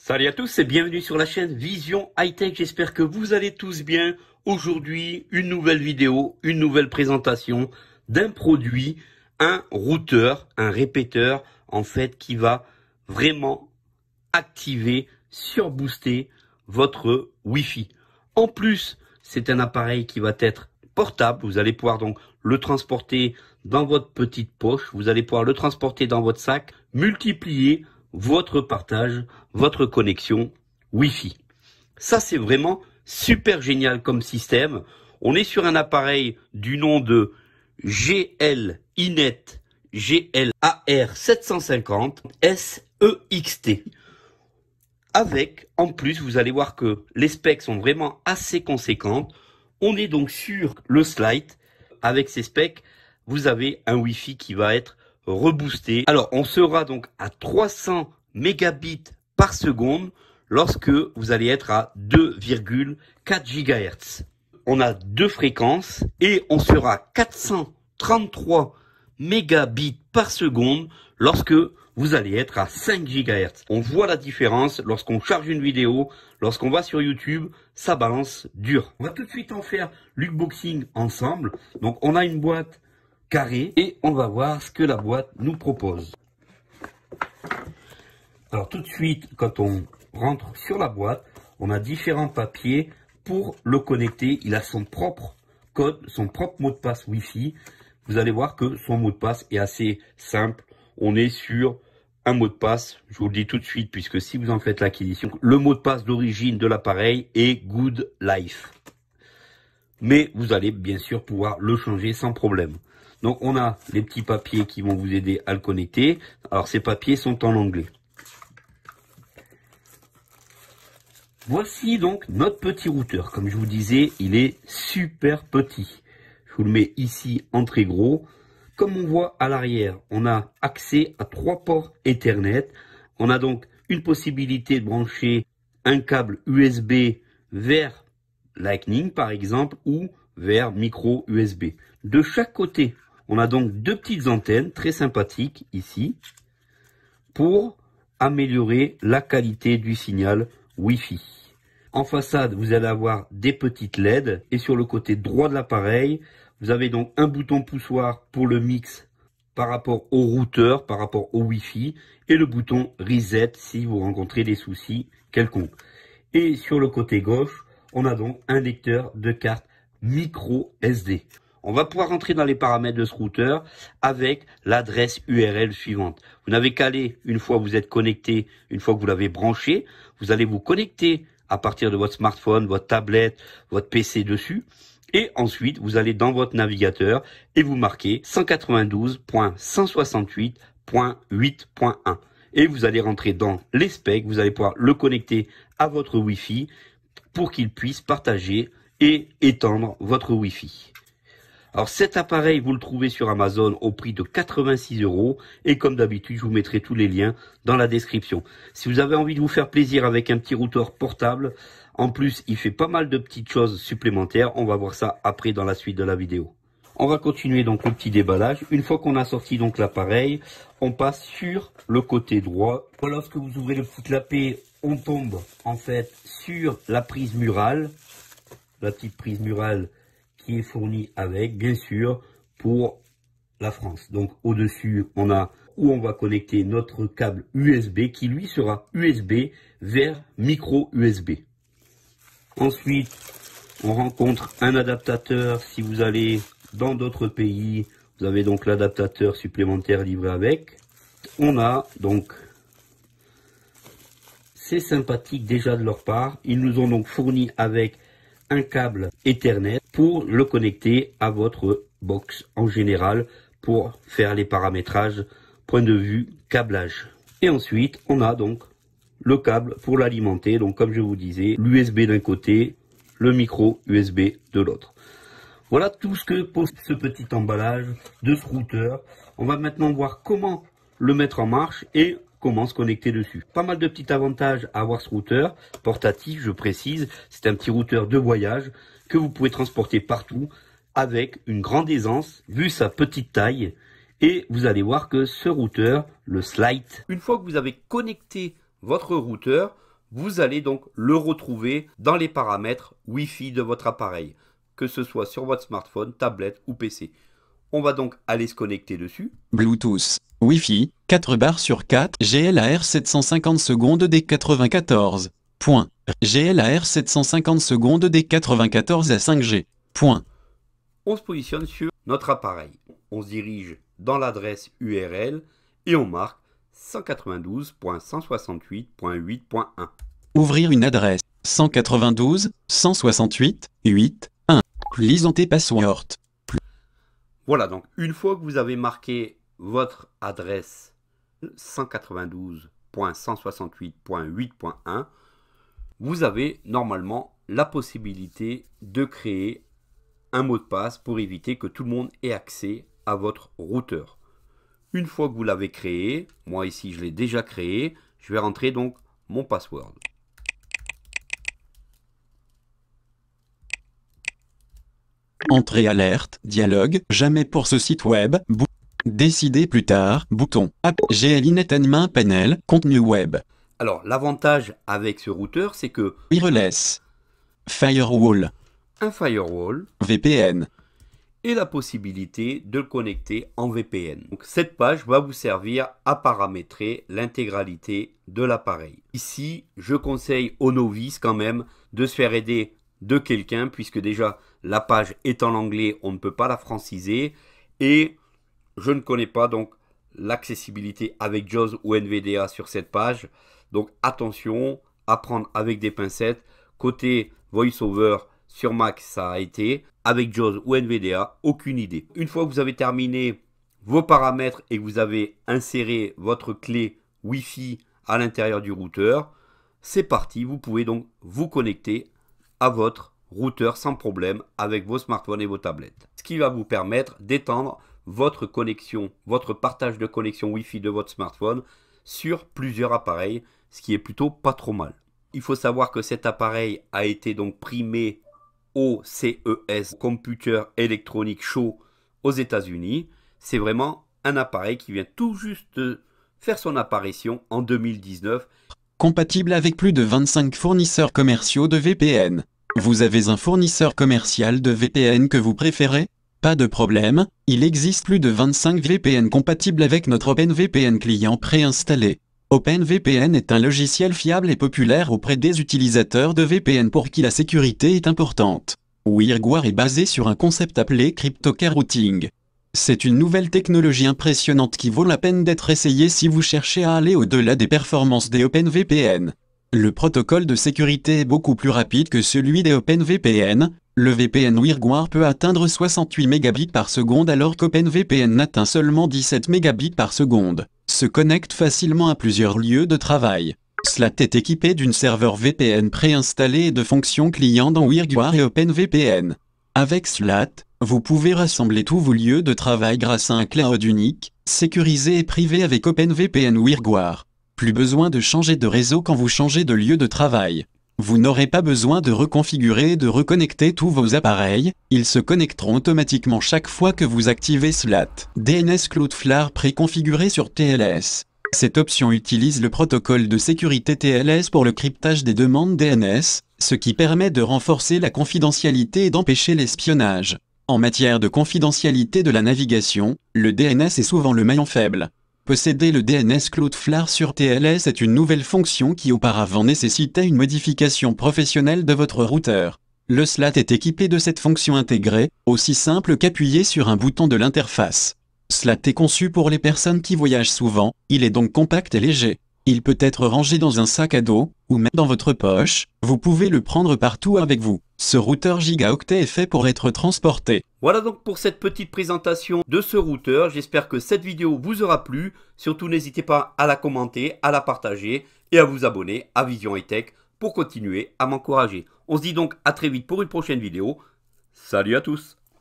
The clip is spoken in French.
Salut à tous et bienvenue sur la chaîne Vision High Tech. J'espère que vous allez tous bien. Aujourd'hui, une nouvelle vidéo, une nouvelle présentation d'un produit, un routeur, un répéteur, en fait, qui va vraiment activer, surbooster votre Wi-Fi. En plus, c'est un appareil qui va être portable. Vous allez pouvoir donc le transporter dans votre petite poche. Vous allez pouvoir le transporter dans votre sac, multiplier votre partage, votre connexion Wi-Fi. Ça, c'est vraiment super génial comme système. On est sur un appareil du nom de GL Inet GLAR 750 SEXT. E Avec, en plus, vous allez voir que les specs sont vraiment assez conséquentes. On est donc sur le slide. Avec ces specs, vous avez un Wi-Fi qui va être reboosté. Alors, on sera donc à 300 mégabits par seconde lorsque vous allez être à 2,4 GHz. On a deux fréquences et on sera à 433 mégabits par seconde lorsque vous allez être à 5 GHz. On voit la différence lorsqu'on charge une vidéo, lorsqu'on va sur YouTube, ça balance dur. On va tout de suite en faire Boxing ensemble. Donc on a une boîte carré et on va voir ce que la boîte nous propose. Alors tout de suite, quand on rentre sur la boîte, on a différents papiers pour le connecter. Il a son propre code, son propre mot de passe Wi-Fi. Vous allez voir que son mot de passe est assez simple. On est sur un mot de passe, je vous le dis tout de suite, puisque si vous en faites l'acquisition, le mot de passe d'origine de l'appareil est Good Life. Mais vous allez bien sûr pouvoir le changer sans problème. Donc on a les petits papiers qui vont vous aider à le connecter. Alors ces papiers sont en anglais. Voici donc notre petit routeur. Comme je vous disais, il est super petit. Je vous le mets ici en très gros. Comme on voit à l'arrière, on a accès à trois ports Ethernet. On a donc une possibilité de brancher un câble USB vers Lightning par exemple ou vers micro USB. De chaque côté, on a donc deux petites antennes très sympathiques ici pour améliorer la qualité du signal Wi-Fi. En façade, vous allez avoir des petites LED et sur le côté droit de l'appareil, vous avez donc un bouton poussoir pour le mix par rapport au routeur, par rapport au Wi-Fi et le bouton reset si vous rencontrez des soucis quelconques. Et sur le côté gauche, on a donc un lecteur de carte micro SD. On va pouvoir rentrer dans les paramètres de ce routeur avec l'adresse URL suivante. Vous n'avez qu'à aller, une fois que vous êtes connecté, une fois que vous l'avez branché, vous allez vous connecter à partir de votre smartphone, votre tablette, votre PC dessus. Et ensuite, vous allez dans votre navigateur et vous marquez 192.168.8.1. Et vous allez rentrer dans les specs, vous allez pouvoir le connecter à votre Wi-Fi pour qu'il puisse partager et étendre votre Wi-Fi. Alors cet appareil, vous le trouvez sur Amazon au prix de 86 euros. Et comme d'habitude, je vous mettrai tous les liens dans la description. Si vous avez envie de vous faire plaisir avec un petit routeur portable, en plus, il fait pas mal de petites choses supplémentaires. On va voir ça après dans la suite de la vidéo. On va continuer donc le petit déballage. Une fois qu'on a sorti donc l'appareil, on passe sur le côté droit. Lorsque vous ouvrez le petit on tombe en fait sur la prise murale. La petite prise murale est fourni avec, bien sûr, pour la France. Donc au-dessus, on a où on va connecter notre câble USB qui lui sera USB vers micro USB. Ensuite, on rencontre un adaptateur si vous allez dans d'autres pays. Vous avez donc l'adaptateur supplémentaire livré avec. On a donc... C'est sympathique déjà de leur part. Ils nous ont donc fourni avec un câble Ethernet pour le connecter à votre box en général pour faire les paramétrages point de vue câblage. Et ensuite, on a donc le câble pour l'alimenter. Donc, comme je vous disais, l'USB d'un côté, le micro USB de l'autre. Voilà tout ce que pose ce petit emballage de ce routeur. On va maintenant voir comment le mettre en marche et comment se connecter dessus. Pas mal de petits avantages à avoir ce routeur portatif, je précise. C'est un petit routeur de voyage que vous pouvez transporter partout avec une grande aisance vu sa petite taille. Et vous allez voir que ce routeur, le Slide. Une fois que vous avez connecté votre routeur, vous allez donc le retrouver dans les paramètres Wi-Fi de votre appareil, que ce soit sur votre smartphone, tablette ou PC. On va donc aller se connecter dessus. Bluetooth, Wi-Fi, 4 barres sur 4, GLAR 750 secondes D94. Point. GLAR 750 secondes D94 à 5G. Point. On se positionne sur notre appareil. On se dirige dans l'adresse URL et on marque 192.168.8.1. Ouvrir une adresse 192.168.8.1. tes passwords. Voilà, donc une fois que vous avez marqué votre adresse 192.168.8.1, vous avez normalement la possibilité de créer un mot de passe pour éviter que tout le monde ait accès à votre routeur. Une fois que vous l'avez créé, moi ici je l'ai déjà créé, je vais rentrer donc mon password. Entrée alerte, dialogue, jamais pour ce site web, décider plus tard, bouton, app, panel, contenu web. Alors, l'avantage avec ce routeur, c'est que... Wireless, firewall, un firewall, VPN, et la possibilité de le connecter en VPN. Donc, cette page va vous servir à paramétrer l'intégralité de l'appareil. Ici, je conseille aux novices quand même de se faire aider de quelqu'un puisque déjà la page est en anglais, on ne peut pas la franciser, et je ne connais pas donc l'accessibilité avec JAWS ou NVDA sur cette page. Donc attention, à prendre avec des pincettes. Côté VoiceOver sur Mac, ça a été. Avec JAWS ou NVDA, aucune idée. Une fois que vous avez terminé vos paramètres et que vous avez inséré votre clé Wi-Fi à l'intérieur du routeur, c'est parti. Vous pouvez donc vous connecter à votre routeur sans problème avec vos smartphones et vos tablettes. Ce qui va vous permettre d'étendre votre connexion, votre partage de connexion Wi-Fi de votre smartphone sur plusieurs appareils, ce qui est plutôt pas trop mal. Il faut savoir que cet appareil a été donc primé au CES Computer Electronic Show aux États-Unis. C'est vraiment un appareil qui vient tout juste faire son apparition en 2019. Compatible avec plus de 25 fournisseurs commerciaux de VPN. Vous avez un fournisseur commercial de VPN que vous préférez Pas de problème, il existe plus de 25 VPN compatibles avec notre OpenVPN client préinstallé. OpenVPN est un logiciel fiable et populaire auprès des utilisateurs de VPN pour qui la sécurité est importante. WireGuard est basé sur un concept appelé CryptoCare Routing. C'est une nouvelle technologie impressionnante qui vaut la peine d'être essayée si vous cherchez à aller au-delà des performances des OpenVPN. Le protocole de sécurité est beaucoup plus rapide que celui des OpenVPN. Le VPN WireGuard peut atteindre 68 Mbps par seconde alors qu'OpenVPN n'atteint seulement 17 Mbps par seconde. Se connecte facilement à plusieurs lieux de travail. Slat est équipé d'une serveur VPN préinstallé et de fonctions clients dans WireGuard et OpenVPN. Avec Slat, vous pouvez rassembler tous vos lieux de travail grâce à un cloud unique, sécurisé et privé avec OpenVPN WireGuard. Plus besoin de changer de réseau quand vous changez de lieu de travail. Vous n'aurez pas besoin de reconfigurer et de reconnecter tous vos appareils, ils se connecteront automatiquement chaque fois que vous activez SLAT. DNS Cloudflare préconfiguré sur TLS. Cette option utilise le protocole de sécurité TLS pour le cryptage des demandes DNS, ce qui permet de renforcer la confidentialité et d'empêcher l'espionnage. En matière de confidentialité de la navigation, le DNS est souvent le maillon faible. Posséder le DNS Cloudflare sur TLS est une nouvelle fonction qui auparavant nécessitait une modification professionnelle de votre routeur. Le SLAT est équipé de cette fonction intégrée, aussi simple qu'appuyer sur un bouton de l'interface. SLAT est conçu pour les personnes qui voyagent souvent, il est donc compact et léger. Il peut être rangé dans un sac à dos, ou même dans votre poche, vous pouvez le prendre partout avec vous. Ce routeur gigaoctet est fait pour être transporté. Voilà donc pour cette petite présentation de ce routeur. J'espère que cette vidéo vous aura plu. Surtout n'hésitez pas à la commenter, à la partager et à vous abonner à Vision et Tech pour continuer à m'encourager. On se dit donc à très vite pour une prochaine vidéo. Salut à tous